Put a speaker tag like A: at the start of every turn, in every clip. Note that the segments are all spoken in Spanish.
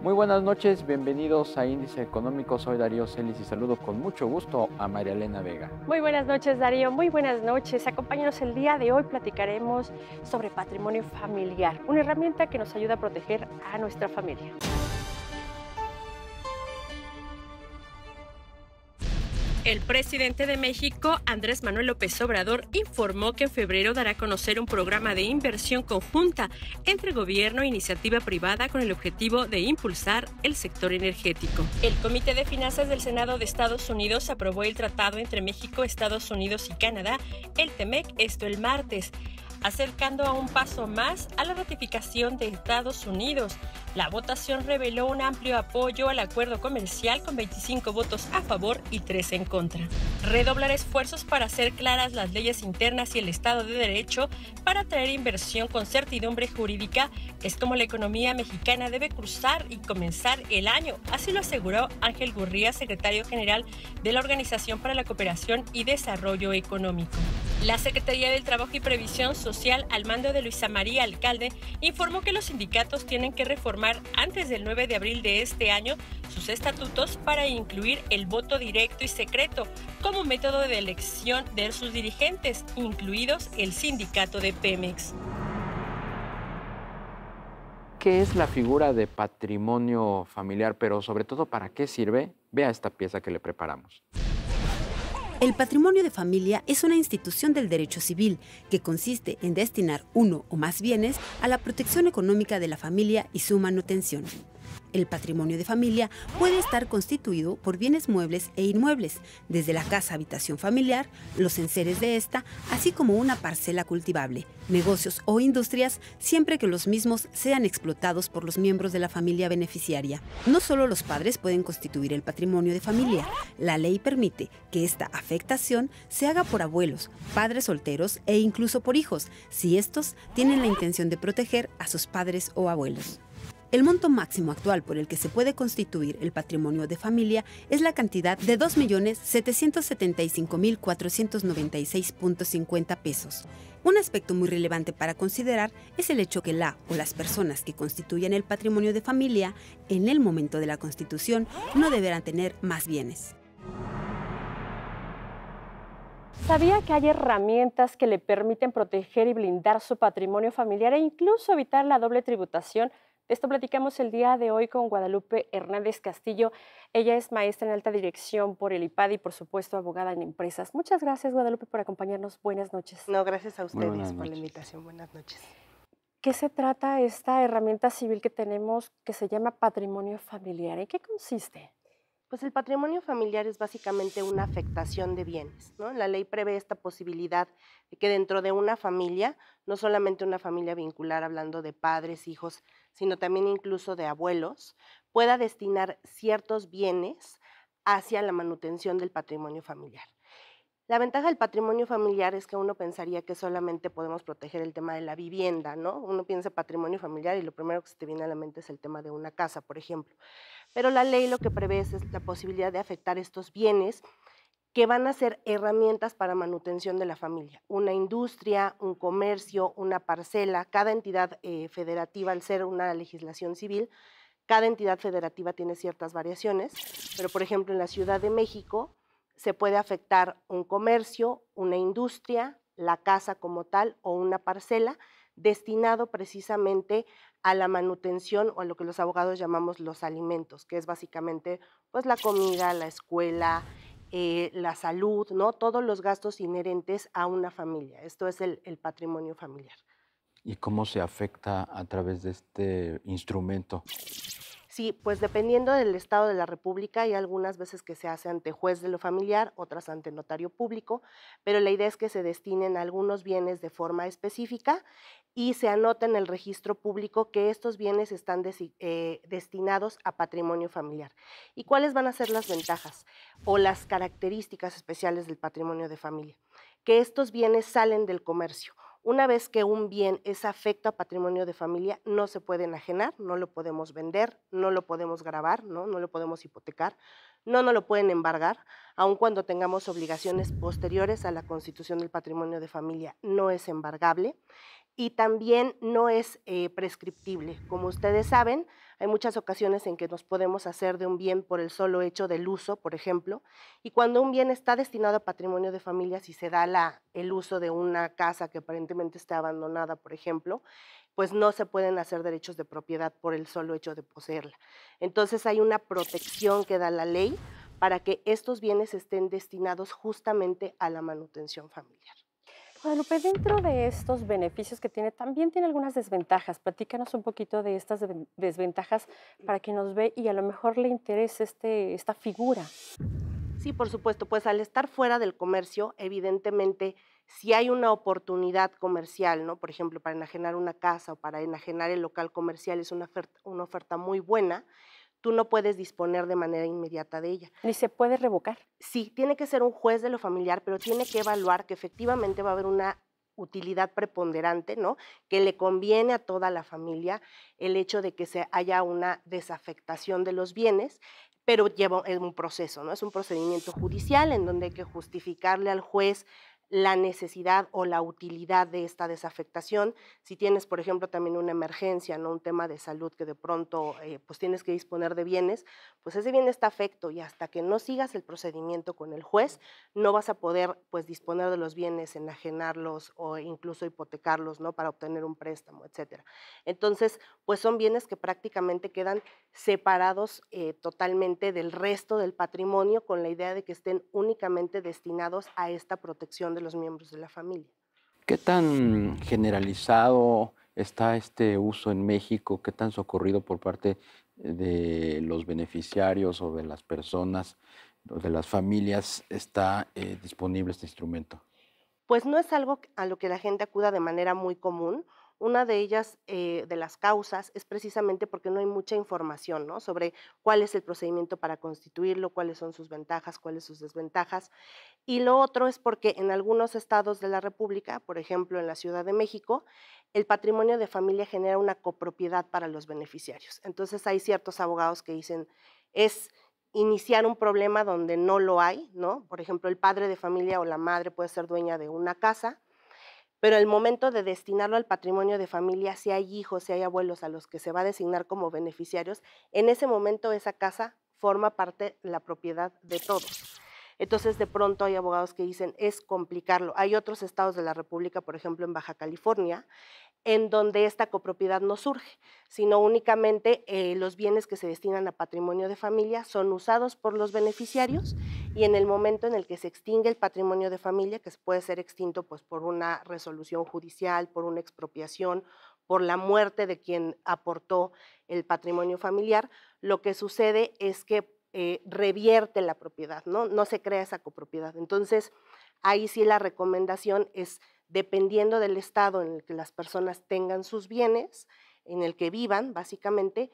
A: Muy buenas noches, bienvenidos a Índice Económico. Soy Darío Celis y saludo con mucho gusto a María Elena Vega.
B: Muy buenas noches, Darío. Muy buenas noches. Acompáñanos el día de hoy. Platicaremos sobre patrimonio familiar, una herramienta que nos ayuda a proteger a nuestra familia. El presidente de México, Andrés Manuel López Obrador, informó que en febrero dará a conocer un programa de inversión conjunta entre gobierno e iniciativa privada con el objetivo de impulsar el sector energético. El Comité de Finanzas del Senado de Estados Unidos aprobó el tratado entre México, Estados Unidos y Canadá, el TEMEC, esto el martes acercando a un paso más a la ratificación de Estados Unidos. La votación reveló un amplio apoyo al acuerdo comercial con 25 votos a favor y 3 en contra. Redoblar esfuerzos para hacer claras las leyes internas y el Estado de Derecho para atraer inversión con certidumbre jurídica es como la economía mexicana debe cruzar y comenzar el año. Así lo aseguró Ángel Gurría, secretario general de la Organización para la Cooperación y Desarrollo Económico. La Secretaría del Trabajo y Previsión Social al mando de Luisa María Alcalde informó que los sindicatos tienen que reformar antes del 9 de abril de este año sus estatutos para incluir el voto directo y secreto como método de elección de sus dirigentes, incluidos el sindicato de Pemex.
A: ¿Qué es la figura de patrimonio familiar, pero sobre todo para qué sirve? Vea esta pieza que le preparamos.
C: El patrimonio de familia es una institución del derecho civil que consiste en destinar uno o más bienes a la protección económica de la familia y su manutención. El patrimonio de familia puede estar constituido por bienes muebles e inmuebles, desde la casa habitación familiar, los enseres de esta, así como una parcela cultivable, negocios o industrias, siempre que los mismos sean explotados por los miembros de la familia beneficiaria. No solo los padres pueden constituir el patrimonio de familia, la ley permite que esta afectación se haga por abuelos, padres solteros e incluso por hijos, si estos tienen la intención de proteger a sus padres o abuelos. El monto máximo actual por el que se puede constituir el patrimonio de familia es la cantidad de 2.775.496.50 pesos. Un aspecto muy relevante para considerar es el hecho que la o las personas que constituyen el patrimonio de familia en el momento de la constitución no deberán tener más bienes.
B: ¿Sabía que hay herramientas que le permiten proteger y blindar su patrimonio familiar e incluso evitar la doble tributación? esto platicamos el día de hoy con Guadalupe Hernández Castillo. Ella es maestra en alta dirección por el IPAD y, por supuesto, abogada en empresas. Muchas gracias, Guadalupe, por acompañarnos. Buenas noches. No, gracias a ustedes por la invitación. Buenas noches. ¿Qué se trata esta herramienta civil que tenemos que se llama patrimonio familiar? ¿En qué consiste?
D: Pues el patrimonio familiar es básicamente una afectación de bienes, ¿no? La ley prevé esta posibilidad de que dentro de una familia, no solamente una familia vincular hablando de padres, hijos, sino también incluso de abuelos, pueda destinar ciertos bienes hacia la manutención del patrimonio familiar. La ventaja del patrimonio familiar es que uno pensaría que solamente podemos proteger el tema de la vivienda, ¿no? Uno piensa patrimonio familiar y lo primero que se te viene a la mente es el tema de una casa, por ejemplo pero la ley lo que prevé es este, la posibilidad de afectar estos bienes que van a ser herramientas para manutención de la familia. Una industria, un comercio, una parcela, cada entidad eh, federativa, al ser una legislación civil, cada entidad federativa tiene ciertas variaciones, pero por ejemplo en la Ciudad de México se puede afectar un comercio, una industria, la casa como tal o una parcela destinado precisamente a la manutención o a lo que los abogados llamamos los alimentos, que es básicamente pues la comida, la escuela, eh, la salud, ¿no? Todos los gastos inherentes a una familia. Esto es el, patrimonio familiar.
A: ¿Y cómo se afecta a través de este instrumento?
D: Sí, pues dependiendo del estado de la República, hay algunas veces que se hace ante juez de lo familiar, otras ante notario público, pero la idea es que se destinen algunos bienes de forma específica y se anota en el registro público que estos bienes están eh, destinados a patrimonio familiar. ¿Y cuáles van a ser las ventajas o las características especiales del patrimonio de familia? Que estos bienes salen del comercio una vez que un bien es afecto a patrimonio de familia, no se puede enajenar, no lo podemos vender, no lo podemos grabar, no, lo podemos hipotecar, no no lo pueden embargar, aun cuando tengamos obligaciones posteriores a la constitución del patrimonio de familia, no es embargable y también no es eh, prescriptible. Como ustedes saben, hay muchas ocasiones en que nos podemos hacer de un bien por el solo hecho del uso, por ejemplo, y cuando un bien está destinado a patrimonio de familias y se da la, el uso de una casa que aparentemente está abandonada, por ejemplo, pues no se pueden hacer derechos de propiedad por el solo hecho de poseerla. Entonces hay una protección que da la ley para que estos bienes estén destinados justamente a
B: la manutención familiar. Guadalupe, pues, dentro de estos beneficios que tiene, también tiene algunas desventajas. Platícanos un poquito de estas desventajas para que nos ve y a lo mejor le interese este, esta figura. Sí, por supuesto. Pues al estar fuera del comercio,
D: evidentemente, si hay una oportunidad comercial, ¿no? Por ejemplo, para enajenar una casa o para enajenar el local comercial es una una oferta muy buena tú no puedes disponer de manera inmediata de ella. Ni se puede revocar. Sí, tiene que ser un juez de lo familiar, pero tiene que evaluar que efectivamente va a haber una utilidad preponderante, ¿no? Que le conviene a toda la familia el hecho de que se haya una desafectación de los bienes, pero lleva eh, un proceso, ¿no? Es un procedimiento judicial en donde hay que justificarle al juez la necesidad o la utilidad de esta desafectación. Si tienes, por ejemplo, también una emergencia, ¿no? un tema de salud que de pronto eh, pues tienes que disponer de bienes, pues ese bien está afecto y hasta que no sigas el procedimiento con el juez, no vas a poder pues disponer de los bienes, enajenarlos o incluso hipotecarlos ¿no? para obtener un préstamo, etc. Entonces, pues son bienes que prácticamente quedan separados eh, totalmente del resto del patrimonio con la idea de que estén únicamente destinados a esta protección de los miembros de la familia.
A: ¿Qué tan generalizado está este uso en México? ¿Qué tan socorrido por parte de los beneficiarios o de las personas o de las familias está eh, disponible este instrumento?
D: Pues no es algo a lo que la gente acuda de manera muy común. Una de ellas, eh, de las causas, es precisamente porque no hay mucha información sobre cuál es el procedimiento para constituirlo, cuáles son sus ventajas, cuáles sus desventajas. Y lo otro es porque en algunos estados de la República, por ejemplo en la Ciudad de México, el patrimonio de familia genera una copropiedad para los beneficiarios. Entonces hay ciertos abogados que dicen, es iniciar un problema donde no lo hay, ¿no? Por ejemplo, el padre de familia o la madre puede ser dueña de una casa, pero el momento de destinarlo al patrimonio de familia, si hay hijos, si hay abuelos a los que se va a designar como beneficiarios, en ese momento esa casa forma parte la propiedad de todos. Entonces, de pronto hay abogados que dicen es complicarlo. Hay otros estados de la República, por ejemplo, en Baja California, en donde esta copropiedad no surge, sino únicamente eh, los bienes que se destinan a patrimonio de familia son usados por los beneficiarios y en el momento en el que se extingue el patrimonio de familia, que puede ser extinto pues, por una resolución judicial, por una expropiación, por la muerte de quien aportó el patrimonio familiar, lo que sucede es que eh, revierte la propiedad, ¿no? no se crea esa copropiedad. Entonces, ahí sí la recomendación es dependiendo del estado en el que las personas tengan sus bienes, en el que vivan, básicamente,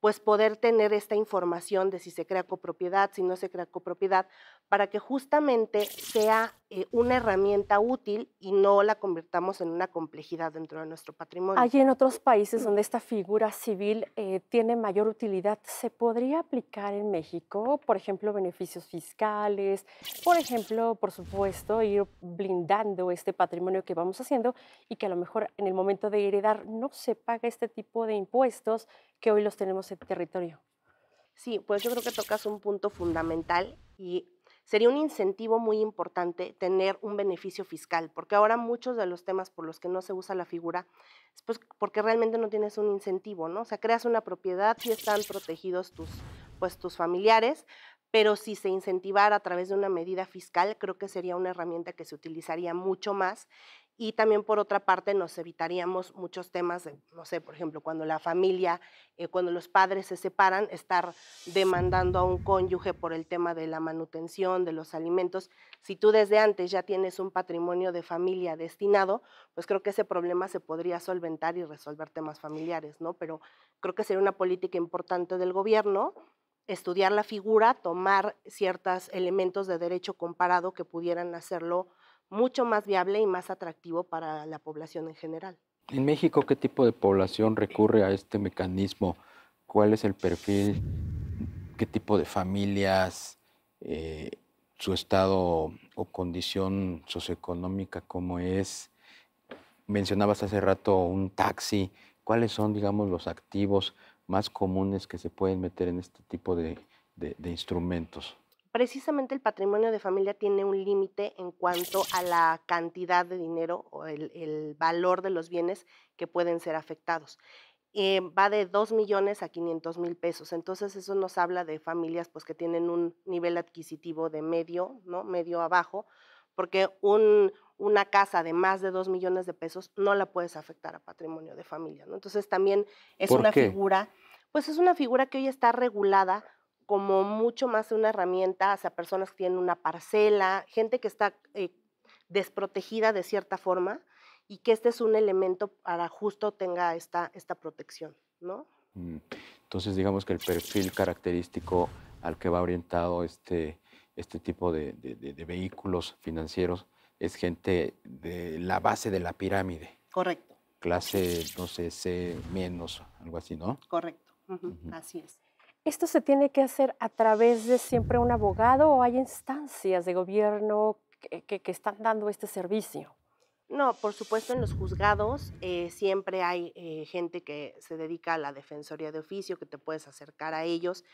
D: pues poder tener esta información de si se crea copropiedad, si no se crea copropiedad, para que justamente sea eh, una herramienta útil y no la convirtamos en una complejidad dentro de nuestro patrimonio. Hay en
B: otros países donde esta figura civil eh, tiene mayor utilidad, ¿se podría aplicar en México? Por ejemplo, beneficios fiscales, por ejemplo, por supuesto, ir blindando este patrimonio que vamos haciendo y que a lo mejor en el momento de heredar no se paga este tipo de impuestos que hoy los tenemos en territorio. Sí, pues
D: yo creo que tocas un punto fundamental y sería un incentivo muy importante tener un beneficio fiscal, porque ahora muchos de los temas por los que no se usa la figura es pues porque realmente no tienes un incentivo, ¿no? O sea, creas una propiedad, si están protegidos tus, pues, tus familiares, pero si se incentivara a través de una medida fiscal, creo que sería una herramienta que se utilizaría mucho más y también por otra parte nos evitaríamos muchos temas, no sé, por ejemplo, cuando la familia, eh, cuando los padres se separan, estar demandando a un cónyuge por el tema de la manutención, de los alimentos. Si tú desde antes ya tienes un patrimonio de familia destinado, pues creo que ese problema se podría solventar y resolver temas familiares, ¿no? Pero creo que sería una política importante del gobierno estudiar la figura, tomar ciertos elementos de derecho comparado que pudieran hacerlo mucho más viable y más atractivo para la población en general.
A: En México, ¿qué tipo de población recurre a este mecanismo? ¿Cuál es el perfil? ¿Qué tipo de familias? Eh, ¿Su estado o condición socioeconómica cómo es? Mencionabas hace rato un taxi. ¿Cuáles son, digamos, los activos más comunes que se pueden meter en este tipo de instrumentos?
D: precisamente el patrimonio de familia tiene un límite en cuanto a la cantidad de dinero o el, valor de los bienes que pueden ser afectados. Eh, va de 2 millones a 500 mil pesos. Entonces eso nos habla de familias pues, que tienen un nivel adquisitivo de medio, ¿no? medio abajo, porque una casa de más de 2 millones de pesos no la puedes afectar a patrimonio de familia. Entonces también es una figura, pues es una figura que hoy está regulada como mucho más una herramienta hacia personas que tienen una parcela, gente que está eh, desprotegida de cierta forma y que este es un elemento para justo tenga esta, esta protección, ¿no?
A: Mm. Entonces, digamos que el perfil característico al que va orientado este, este tipo de, vehículos financieros es gente de la base de la pirámide. Correcto. Clase, no sé, C menos, algo así, ¿no?
B: Correcto, así es. ¿Esto se tiene que hacer a través de siempre un abogado o hay instancias de gobierno que, están dando este servicio?
D: No, por supuesto, en los juzgados eh, siempre hay eh, gente que se dedica a la defensoría de oficio, que te puedes acercar a ellos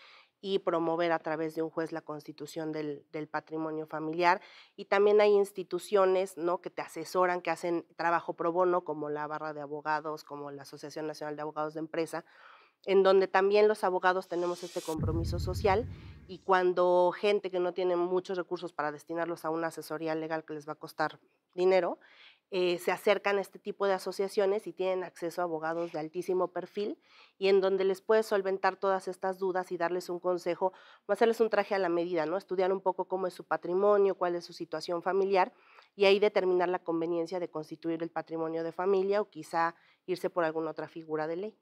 D: y promover a través de un juez la constitución del, patrimonio familiar. Y también hay instituciones que te asesoran, que hacen trabajo pro bono, como la barra de abogados, como la Asociación Nacional de Abogados de Empresa, en donde también los abogados tenemos este compromiso social y cuando gente que no tiene muchos recursos para destinarlos a una asesoría legal que les va a costar dinero, eh, se acercan a este tipo de asociaciones y tienen acceso a abogados de altísimo perfil y en donde les puede solventar todas estas dudas y darles un consejo, o hacerles un traje a la medida, ¿no? Estudiar un poco cómo es su patrimonio, cuál es su situación familiar y ahí determinar la conveniencia de constituir el patrimonio de familia o quizá irse por alguna otra figura de ley.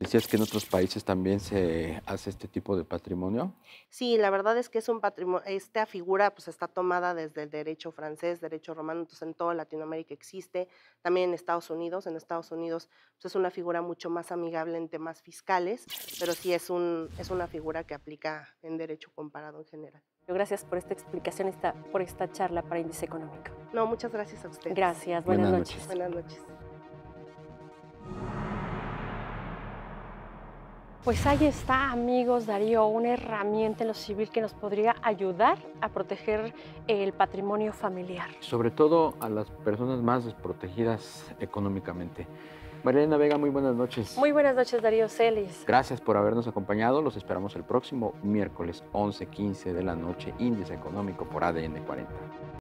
A: Decías que en otros países también se hace este tipo de patrimonio.
D: Sí, la verdad es que es un patrimonio, esta figura pues está tomada desde el derecho francés, derecho romano, entonces en toda Latinoamérica existe, también en Estados Unidos, en Estados Unidos pues, es una figura mucho más amigable en temas fiscales, pero sí es, un, es una figura que
B: aplica en derecho comparado en general. Gracias por esta explicación, esta, por esta charla para Índice Económico.
D: No, muchas gracias a usted Gracias, buenas, noches.
B: Buenas noches. Pues ahí está, amigos, Darío, una herramienta en lo civil que nos podría ayudar a proteger el patrimonio familiar.
A: Sobre todo a las personas más desprotegidas económicamente. Marilena Vega, muy buenas noches.
B: Muy buenas noches, Darío Celis.
A: Gracias por habernos acompañado. Los esperamos el próximo miércoles 11.15 de la noche, Índice Económico por ADN 40.